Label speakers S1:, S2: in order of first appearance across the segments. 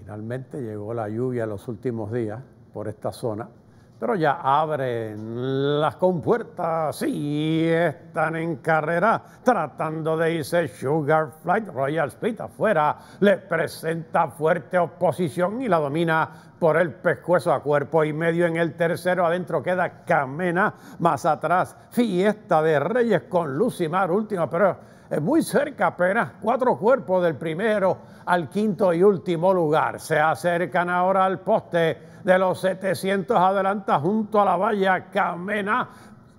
S1: Finalmente llegó la lluvia los últimos días por esta zona, pero ya
S2: abren las compuertas y están en carrera tratando de irse Sugar Flight Royal Speed afuera. Le presenta fuerte oposición y la domina por el pescuezo a cuerpo y medio. En el tercero adentro queda Camena, más atrás Fiesta de Reyes con Lucimar, última, pero es eh, muy cerca apenas, cuatro cuerpos del primero al quinto y último lugar. Se acercan ahora al poste de los 700, adelanta junto a la valla Camena,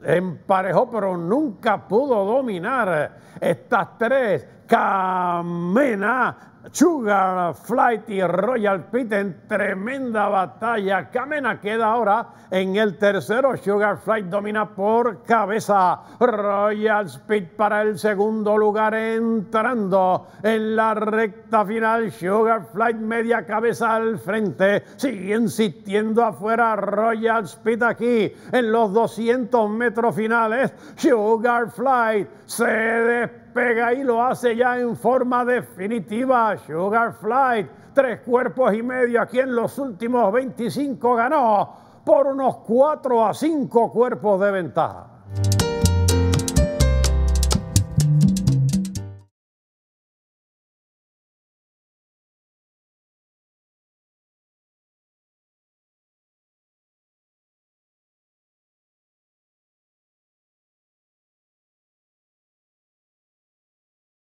S2: emparejó, pero nunca pudo dominar. Estas tres Camena, Sugar Flight y Royal Pit en tremenda batalla. Camena queda ahora en el tercero. Sugar Flight domina por cabeza. Royal Pit para el segundo lugar entrando en la recta final. Sugar Flight media cabeza al frente. Sigue insistiendo afuera Royal Pit aquí en los 200 metros finales. Sugar Flight se desplaza pega y lo hace ya en forma definitiva. Sugar Flight, tres cuerpos y medio, aquí en los últimos 25 ganó por unos 4 a 5 cuerpos de ventaja.